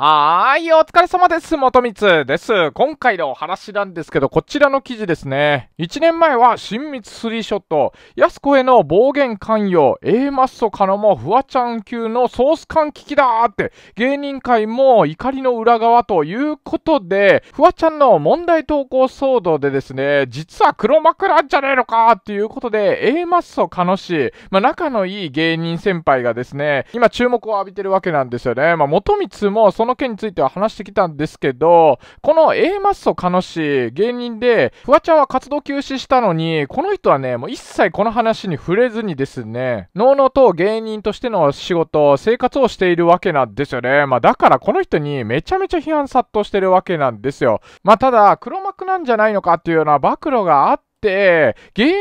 はーい、お疲れ様です。元光です。今回のお話なんですけど、こちらの記事ですね。1年前は、親密スリーショット、安子への暴言関与、A マッソカノもフワちゃん級のソース感危機だーって、芸人界も怒りの裏側ということで、フワちゃんの問題投稿騒動でですね、実は黒幕なんじゃねえのかっていうことで、A マッソカノ氏、まあ、仲のいい芸人先輩がですね、今注目を浴びてるわけなんですよね。まあ、元光もそのこの件については話してきたんですけど、この A マッソカノシ、芸人で、フワちゃんは活動休止したのに、この人はね、もう一切この話に触れずにですね、能うのうと芸人としての仕事、生活をしているわけなんですよね。まあだからこの人にめちゃめちゃ批判殺到してるわけなんですよ。まあただ、黒幕なんじゃないのかっていうような暴露があって、、芸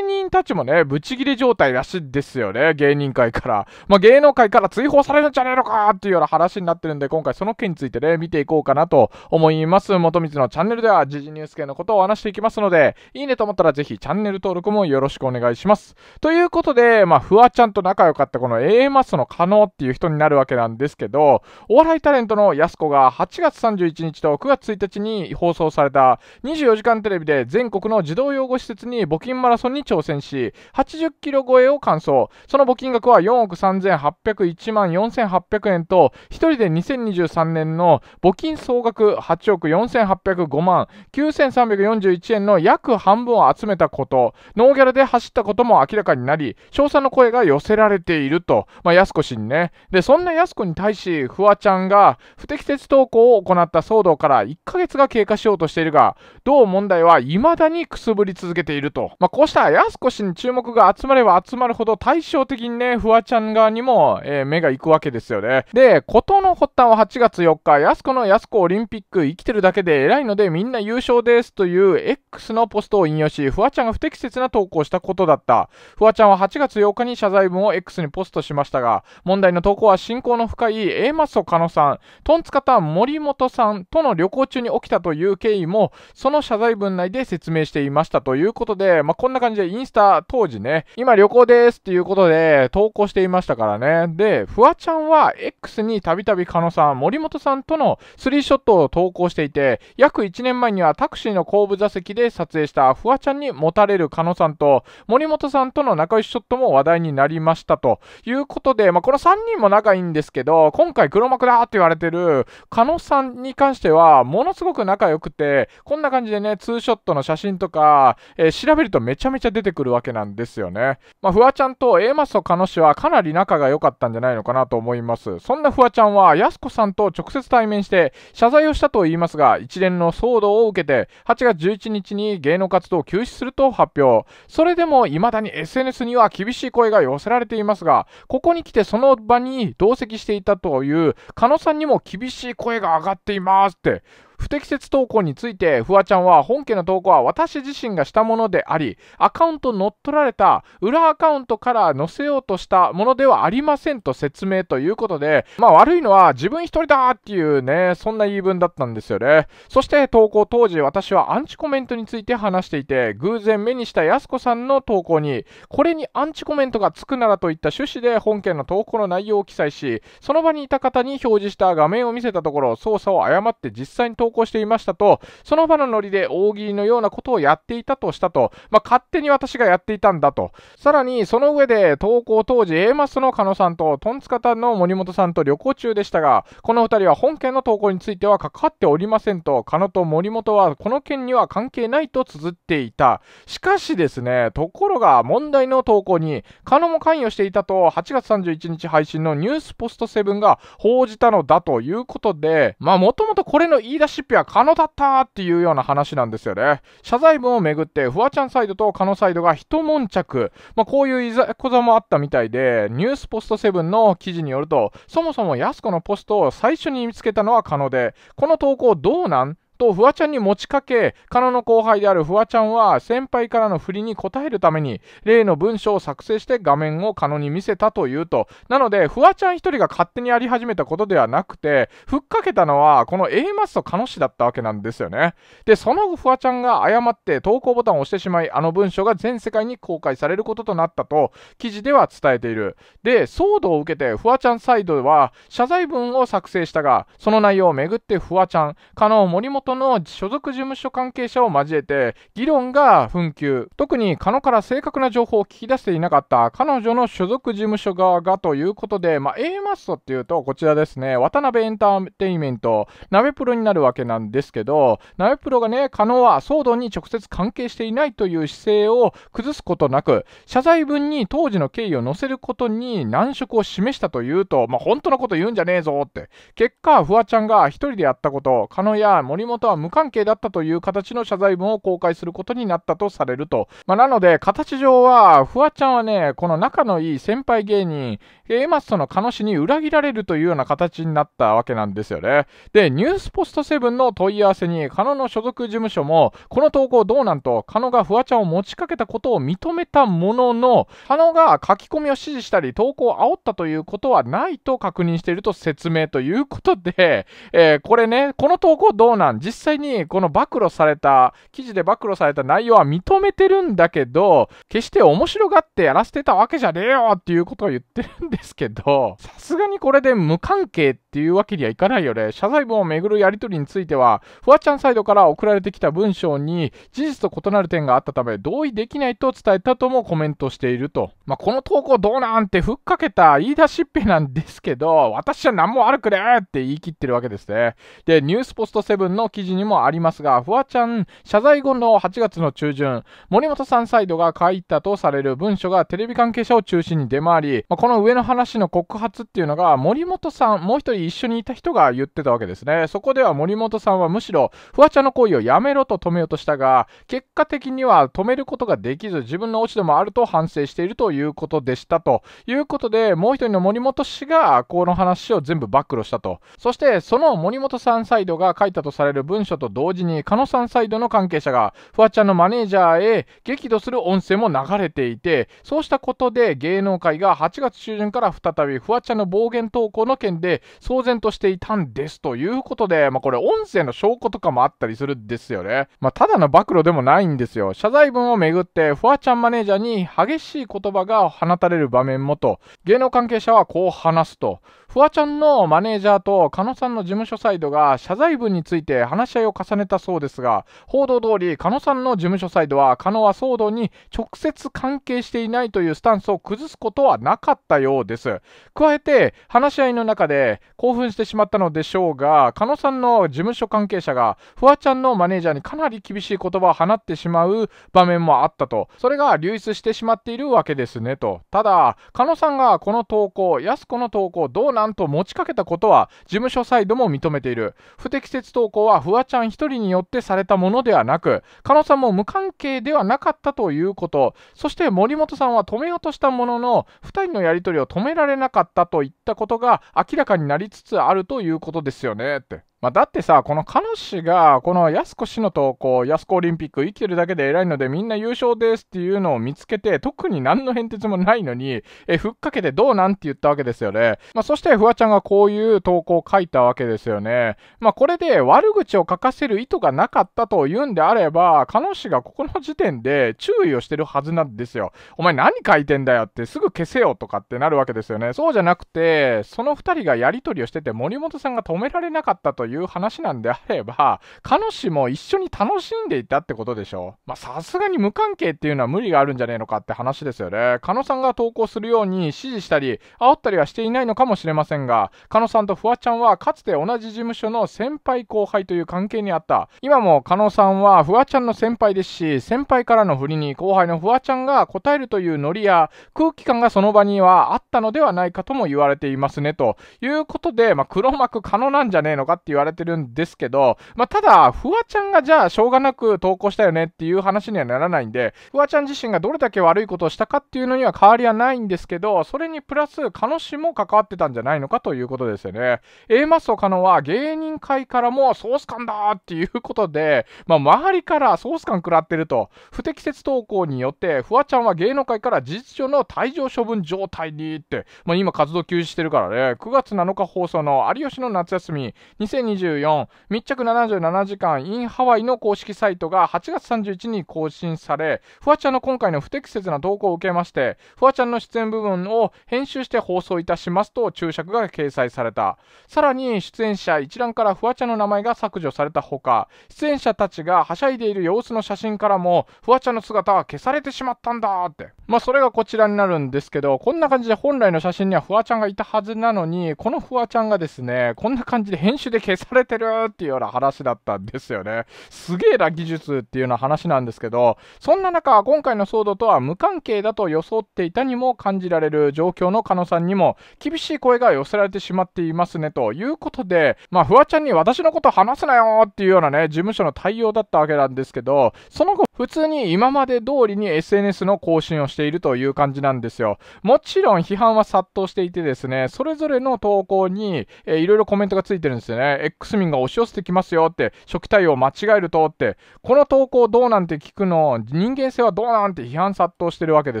人たちもね、ブチギレ状態らしいですよね、芸人界から。まあ、芸能界から追放されるんじゃねえのかっていうような話になってるんで、今回その件についてね、見ていこうかなと思います。元光のチャンネルでは、時事ニュース系のことを話していきますので、いいねと思ったらぜひチャンネル登録もよろしくお願いします。ということで、まあ、フワちゃんと仲良かったこの A マスの加納っていう人になるわけなんですけど、お笑いタレントのやす子が8月31日と9月1日に放送された24時間テレビで全国の児童養護施設に募金マラソンに挑戦し、80キロ超えを完走。その募金額は4億3801万4800円と、1人で2023年の募金総額8億4805万9341円の約半分を集めたこと、ノーギャラで走ったことも明らかになり、称賛の声が寄せられていると、まあ、安子氏にね。で、そんな安子に対し、フワちゃんが不適切投稿を行った騒動から1ヶ月が経過しようとしているが、同問題は未だにくすぶり続けている。いると。まあ、こうしたやすこ氏に注目が集まれば集まるほど対照的にね、フワちゃん側にも、えー、目が行くわけですよね。で、事の発端は8月4日、やすこのやすこオリンピック生きてるだけで偉いのでみんな優勝ですという X のポストを引用し、フワちゃんが不適切な投稿したことだった。フワちゃんは8月8日に謝罪文を X にポストしましたが、問題の投稿は信仰の深い A マッソ加野さん、トンツカタン森本さんとの旅行中に起きたという経緯も、その謝罪文内で説明していましたということことで、まあ、こんな感じでインスタ当時ね、今旅行ですっていうことで投稿していましたからね。で、フワちゃんは X にたびたび加野さん、森本さんとのスリーショットを投稿していて、約1年前にはタクシーの後部座席で撮影したフワちゃんに持たれる狩野さんと森本さんとの仲良しショットも話題になりましたということで、まあ、この3人も仲いいんですけど、今回黒幕だって言われてる狩野さんに関しては、ものすごく仲良くて、こんな感じでね、ツーショットの写真とか、えー、調べるとめちゃめちゃ出てくるわけなんですよね。まあ、フワちゃんと A マスとカノ氏はかなり仲が良かったんじゃないのかなと思います。そんなフワちゃんは、やす子さんと直接対面して謝罪をしたと言いますが、一連の騒動を受けて、8月11日に芸能活動を休止すると発表。それでも、未だに SNS には厳しい声が寄せられていますが、ここに来てその場に同席していたという、カノさんにも厳しい声が上がっていますって、不適切投稿についてフワちゃんは本家の投稿は私自身がしたものでありアカウント乗っ取られた裏アカウントから載せようとしたものではありませんと説明ということでまあ悪いのは自分一人だっていうねそんな言い分だったんですよねそして投稿当時私はアンチコメントについて話していて偶然目にしたやす子さんの投稿にこれにアンチコメントがつくならといった趣旨で本件の投稿の内容を記載しその場にいた方に表示した画面を見せたところ操作を誤って実際に投稿投稿していましたと、その場のノリで大喜利のようなことをやっていたとしたと、まあ、勝手に私がやっていたんだと。さらに、その上で投稿当時 A マスの狩野さんと、トンツカタンの森本さんと旅行中でしたが、この2人は本件の投稿については関わっておりませんと、狩野と森本はこの件には関係ないと綴っていた。しかしですね、ところが問題の投稿に、狩野も関与していたと、8月31日配信のニュースポストセブンが報じたのだということで、まあもともとこれの言い出しシッピは可能だったっていうような話なんですよね。謝罪文をめぐって、フワちゃんサイドとカノサイドが一悶着。まあ、こういういざこざもあったみたいで、ニュースポストセブンの記事によると、そもそもやす子のポストを最初に見つけたのはカノで、この投稿どうなんとフワちゃんに持ちかけ、カ野の後輩であるフワちゃんは先輩からの振りに応えるために例の文章を作成して画面をカノに見せたというと、なのでフワちゃん一人が勝手にやり始めたことではなくて、ふっかけたのはこの A マスとカノ氏だったわけなんですよね。で、その後フワちゃんが誤って投稿ボタンを押してしまい、あの文章が全世界に公開されることとなったと記事では伝えている。で、騒動を受けてフワちゃんサイドは謝罪文を作成したが、その内容をめぐってフワちゃん、カノを森本の所属事務所関係者を交えて議論が紛糾特に狩野から正確な情報を聞き出していなかった彼女の所属事務所側がということで、まあ、A マストっていうとこちらですね渡辺エンターテインメントナベプロになるわけなんですけどナベプロがね狩野は騒動に直接関係していないという姿勢を崩すことなく謝罪文に当時の経緯を載せることに難色を示したというと、まあ、本当のこと言うんじゃねえぞって結果フワちゃんが1人でやったこと狩野や森本もとは無関係だったという形の謝罪文を公開することになったとされると。まあ、なので、形上は、フワちゃんはね、この仲のいい先輩芸人、エマスとのカノシに裏切られるというような形になったわけなんですよね。で、ニュースポスト7の問い合わせに、カノの所属事務所も、この投稿どうなんと、カノがフワちゃんを持ちかけたことを認めたものの、カノが書き込みを指示したり、投稿を煽ったということはないと確認していると説明ということで、えー、これね、この投稿どうなん実際にこの暴露された、記事で暴露された内容は認めてるんだけど、決して面白がってやらせてたわけじゃねえよっていうことを言ってるんでですけど、さすがにこれで無関係っていうわけにはいかないよね。謝罪文をめぐるやり取りについては、フワちゃんサイドから送られてきた文章に事実と異なる点があったため、同意できないと伝えたともコメントしていると。まあ、この投稿どうなんてふっかけた言い出しっぺなんですけど、私は何も悪くねえって言い切ってるわけですね。で、ニュースポスト7の記事にもありますが、フワちゃん、謝罪後の8月の中旬、森本さんサイドが書いたとされる文書がテレビ関係者を中心に出回り、まあ、この上の話の告発っていうのが、森本さん、もう一人一緒にいた人が言ってたわけですね。そこでは森本さんはむしろ、フワちゃんの行為をやめろと止めようとしたが、結果的には止めることができず、自分の落ち度もあると反省しているということでしたということで、もう一人の森本氏が、この話を全部暴露したと。そして、その森本さんサイドが書いたとされる文書と同時に、狩野さんサイドの関係者が、フワちゃんのマネージャーへ激怒する音声も流れていて、そうしたことで芸能界が8月中旬から再びフワちゃんの暴言投稿の件で騒然としていたんですということで、まあ、これ音声の証拠とかもあったりするんですよね。まあ、ただの暴露でもないんですよ。謝罪文をめぐってフワちゃんマネージャーに激しい言葉が放たれる場面もと、芸能関係者はこう話すと、フワちゃんのマネージャーと狩野さんの事務所サイドが謝罪文について話し合いを重ねたそうですが、報道通り、狩野さんの事務所サイドは、狩野は騒動に直接関係していないというスタンスを崩すことはなかったようです。加えて、話し合いの中で興奮してしまったのでしょうが、狩野さんの事務所関係者が、フワちゃんのマネージャーにかなり厳しい言葉を放ってしまう場面もあったと、それが流出してしまっているわけですねと。ただ、狩野さんがこの投稿、安子の投稿、どうなんんと持ちかけたことは事務所サイドも認めている不適切投稿はフワちゃん1人によってされたものではなく加納さんも無関係ではなかったということそして森本さんは止めようとしたものの2人のやり取りを止められなかったといったことが明らかになりつつあるということですよねって。まあ、だってさ、この彼女が、この安子氏の投稿、安子オリンピック生きてるだけで偉いのでみんな優勝ですっていうのを見つけて、特に何の変哲もないのに、え、ふっかけてどうなんて言ったわけですよね。まあ、そしてフワちゃんがこういう投稿を書いたわけですよね。まあ、これで悪口を書かせる意図がなかったというんであれば、彼女がここの時点で注意をしてるはずなんですよ。お前何書いてんだよってすぐ消せよとかってなるわけですよね。そうじゃなくて、その2人がやり取りをしてて森本さんが止められなかったとという話なんであれば、彼氏も一緒に楽しんでいたってことでしょ。まさすがに無関係っていうのは無理があるんじゃねえのかって話ですよね。狩野さんが投稿するように指示したり、煽ったりはしていないのかもしれませんが、狩野さんとフワちゃんはかつて同じ事務所の先輩後輩という関係にあった。今もカノさんはフワちゃんの先輩ですし、先輩からの振りに後輩のフワちゃんが答えるというノリや空気感がその場にはあったのではないかとも言われていますねということで、まあ、黒幕可能なんじゃねえのかっていう言われてるんですけど、まあ、ただ、フワちゃんがじゃあしょうがなく投稿したよねっていう話にはならないんで、フワちゃん自身がどれだけ悪いことをしたかっていうのには変わりはないんですけど、それにプラス、カノ氏も関わってたんじゃないのかということですよね。A マッソカノは芸人界からもソース感だっていうことで、まあ、周りからソース感食らってると、不適切投稿によって、フワちゃんは芸能界から事実上の退場処分状態にって、まあ、今活動休止してるからね、9月7日放送の有吉の夏休み、2 0 2 24密着77時間 in ハワイの公式サイトが8月31日に更新され、フワちゃんの今回の不適切な投稿を受けまして、フワちゃんの出演部分を編集して放送いたしますと注釈が掲載された。さらに出演者一覧からフワちゃんの名前が削除されたほか、出演者たちがはしゃいでいる様子の写真からも、フワちゃんの姿は消されてしまったんだって。まあ、それがこちらになるんですけど、こんな感じで本来の写真にはフワちゃんがいたはずなのに、このフワちゃんがですね、こんな感じで編集で消されてるっていうような話だったんですよね。すげえな技術っていうような話なんですけど、そんな中、今回の騒動とは無関係だと装っていたにも感じられる状況の狩野さんにも、厳しい声が寄せられてしまっていますねということで、まあ、フワちゃんに私のこと話すなよっていうようなね、事務所の対応だったわけなんですけど、その後、普通に今まで通りに SNS の更新をしているという感じなんですよ。もちろん批判は殺到していてですね、それぞれの投稿に、いろいろコメントがついてるんですよね。X 民が押し寄せてきますよって、初期対応間違えるとって、この投稿どうなんて聞くの、人間性はどうなんて批判殺到してるわけで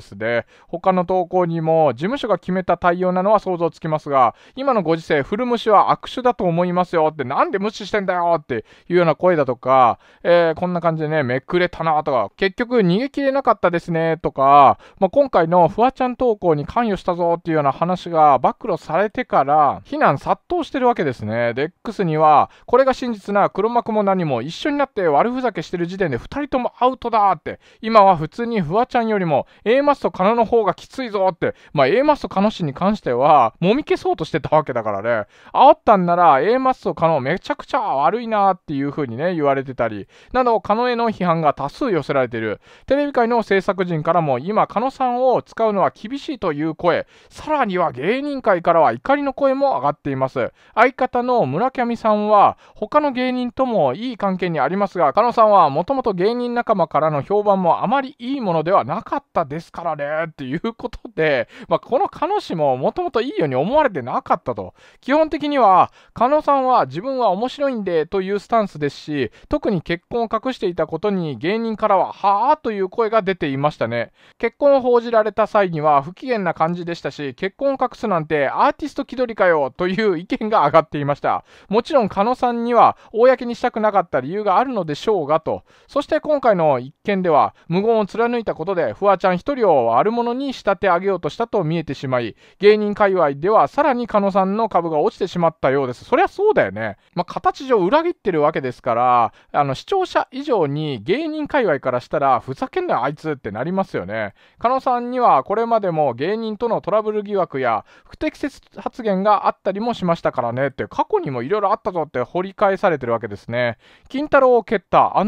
すね。他の投稿にも事務所が決めた対応なのは想像つきますが、今のご時世、古虫は悪手だと思いますよって、なんで無視してんだよっていうような声だとか、えー、こんな感じでね、めくれたな方が、結局逃げ切れなかったですねとか、まあ、今回のフワちゃん投稿に関与したぞっていうような話が暴露されてから、非難殺到してるわけですね。で、X には、これが真実な黒幕も何も一緒になって悪ふざけしてる時点で2人ともアウトだって、今は普通にフワちゃんよりも A マスとカノの方がきついぞって、まあ、A マスとカノ氏に関しては、もみ消そうとしてたわけだからね、煽ったんなら A マスとカノめちゃくちゃ悪いなっていう風にね、言われてたり、など、カノへの批判が多数寄せられている。テレビ界の制作陣からも今、狩野さんを使うのは厳しいという声、さらには芸人界からは怒りの声も上がっています。相方の村上さんは、他の芸人ともいい関係にありますが、狩野さんはもともと芸人仲間からの評判もあまりいいものではなかったですからね、っていうことで、まあ、この狩野氏ももともといいように思われてなかったと。基本的には、狩野さんは自分は面白いんでというスタンスですし、特に結婚を隠していたことに芸人からからは、はあという声が出ていましたね。結婚を報じられた際には不機嫌な感じでしたし、結婚を隠すなんてアーティスト気取りかよという意見が上がっていました。もちろん、狩野さんには公にしたくなかった理由があるのでしょうがと。そして今回の一件では、無言を貫いたことで、フワちゃん一人を悪者に仕立て上げようとしたと見えてしまい、芸人界隈ではさらに狩野さんの株が落ちてしまったようです。そりゃそうだよね。まあ、形上裏切ってるわけですから、あの、視聴者以上に芸人界隈界からしたら、ふざけんなよ、あいつってなりますよね。狩野さんには、これまでも芸人とのトラブル疑惑や、不適切発言があったりもしましたからねって、過去にもいろいろあったぞって掘り返されてるわけですね。金太郎を蹴った大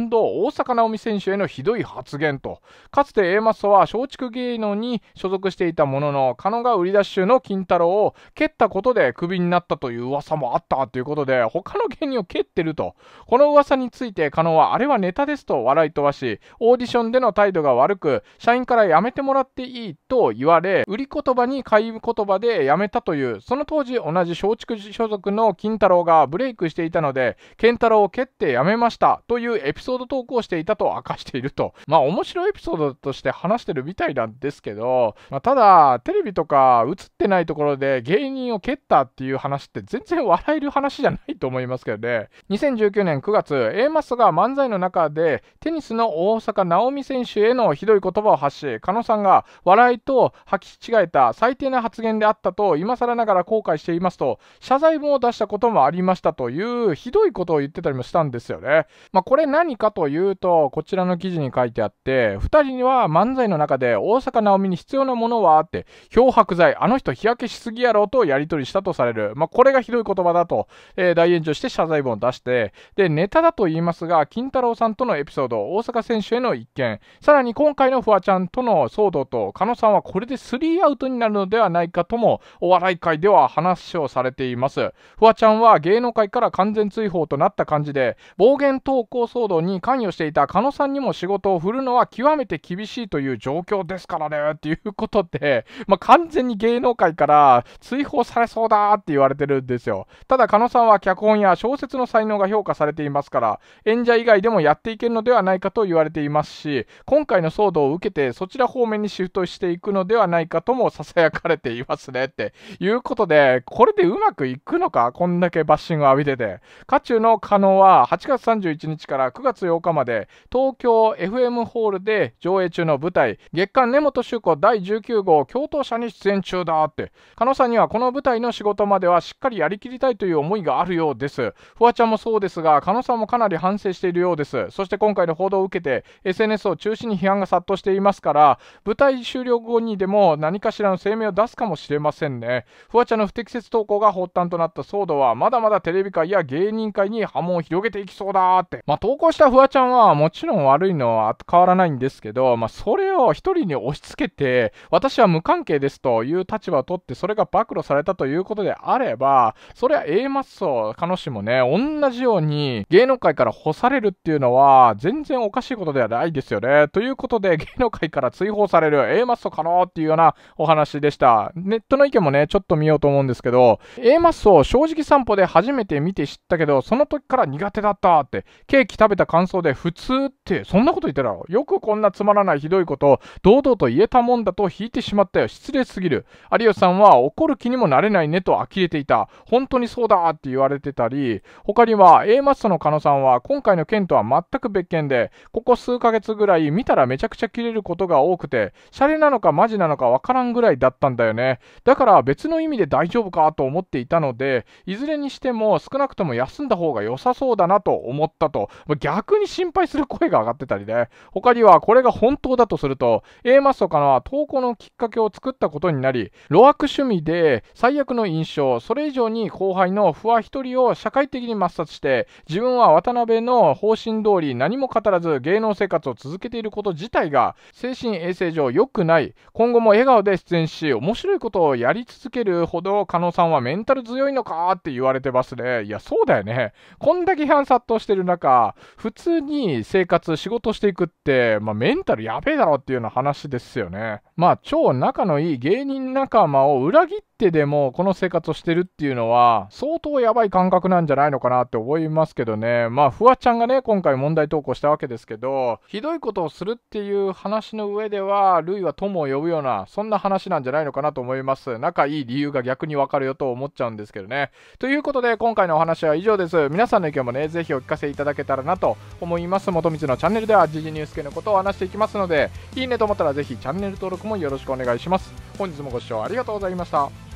阪直美選手へのひどい発言と、かつて A マッソは松竹芸能に所属していたものの、狩野が売り出し中の金太郎を蹴ったことでクビになったという噂もあったということで、他の芸人を蹴ってると。この噂について、狩野はあれはネタですと笑い飛ばし、オーディションでの態度が悪く、社員から辞めてもらっていいと言われ、売り言葉に買い言葉で辞めたという、その当時同じ松竹所属の金太郎がブレイクしていたので、健太郎を蹴って辞めましたというエピソード投稿していたと明かしていると。まあ面白いエピソードとして話してるみたいなんですけど、まあ、ただ、テレビとか映ってないところで芸人を蹴ったっていう話って全然笑える話じゃないと思いますけどね。2019年9月、A マスが漫才の中でテニスの大阪なおみ選手へのひどい言葉を発し、狩野さんが笑いと履き違えた最低な発言であったと、今更ながら後悔していますと、謝罪文を出したこともありましたという、ひどいことを言ってたりもしたんですよね。まあ、これ何かというと、こちらの記事に書いてあって、2人には漫才の中で、大坂なおみに必要なものはあって、漂白剤、あの人日焼けしすぎやろとやり取りしたとされる。まあ、これがひどい言葉だと、えー、大炎上して謝罪文を出して、で、ネタだと言いますが、金太郎さんとのエピソード、大阪選手への一件さらに今回のフワちゃんとの騒動と、狩野さんはこれで3アウトになるのではないかとも、お笑い界では話をされています。フワちゃんは芸能界から完全追放となった感じで、暴言投稿騒動に関与していた狩野さんにも仕事を振るのは極めて厳しいという状況ですからね、っていうことで、まあ、完全に芸能界から追放されそうだって言われてるんですよ。ただ、狩野さんは脚本や小説の才能が評価されていますから、演者以外でもやっていけるのではないかと言われわれていますし、今回の騒動を受けてそちら方面にシフトしていくのではないかとも囁かれていますねっていうことで、これでうまくいくのか、こんだけバッシングを浴びてて。渦中の可能は8月31日から9月8日まで東京 FM ホールで上映中の舞台、月刊根本修子第19号共闘者に出演中だって。加納さんにはこの舞台の仕事まではしっかりやりきりたいという思いがあるようです。フワちゃんもそうですが、加納さんもかなり反省しているようです。そして今回の報道を受けてで SNS を中心に批判が殺到していますから舞台終了後にでも何かしらの声明を出すかもしれませんねフワちゃんの不適切投稿が発端となった騒動はまだまだテレビ界や芸人界に波紋を広げていきそうだってまあ投稿したフワちゃんはもちろん悪いのは変わらないんですけどまあそれを一人に押し付けて私は無関係ですという立場を取ってそれが暴露されたということであればそれは A マッソ彼女もね同じように芸能界から干されるっていうのは全然おかしいことではないですよね。ということで、芸能界から追放される A マッソ可能っていうようなお話でした。ネットの意見もね、ちょっと見ようと思うんですけど、A マッソを正直散歩で初めて見て知ったけど、その時から苦手だったって、ケーキ食べた感想で普通って、そんなこと言ってたろ。よくこんなつまらないひどいことを堂々と言えたもんだと引いてしまったよ。失礼すぎる。有吉さんは怒る気にもなれないねと呆れていた。本当にそうだって言われてたり、他には A マッソの狩野さんは今回の件とは全く別件で、ここ数ヶ月ぐらい見たらめちゃくちゃ切れることが多くて、シャレなのかマジなのかわからんぐらいだったんだよね。だから別の意味で大丈夫かと思っていたので、いずれにしても少なくとも休んだ方が良さそうだなと思ったと、逆に心配する声が上がってたりね。他にはこれが本当だとすると、A マスとかの投稿のきっかけを作ったことになり、ロアク趣味で最悪の印象、それ以上に後輩の不破一人を社会的に抹殺して、自分は渡辺の方針通り何も語らず芸芸能生活を続けていること自体が精神衛生上良くない今後も笑顔で出演し面白いことをやり続けるほど狩野さんはメンタル強いのかって言われてますねいやそうだよねこんだけ批判殺到してる中普通に生活仕事していくって、まあ、メンタルやべえだろっていうような話ですよねまあ超仲のいい芸人仲間を裏切っってでもこの生活をしてるっていうのは相当やばい感覚なんじゃないのかなって思いますけどねまあフワちゃんがね今回問題投稿したわけですけどひどいことをするっていう話の上ではルイは友を呼ぶようなそんな話なんじゃないのかなと思います仲いい理由が逆にわかるよと思っちゃうんですけどねということで今回のお話は以上です皆さんの意見もねぜひお聞かせいただけたらなと思います元光のチャンネルでは時事ニュース系のことを話していきますのでいいねと思ったらぜひチャンネル登録もよろしくお願いします本日もご視聴ありがとうございました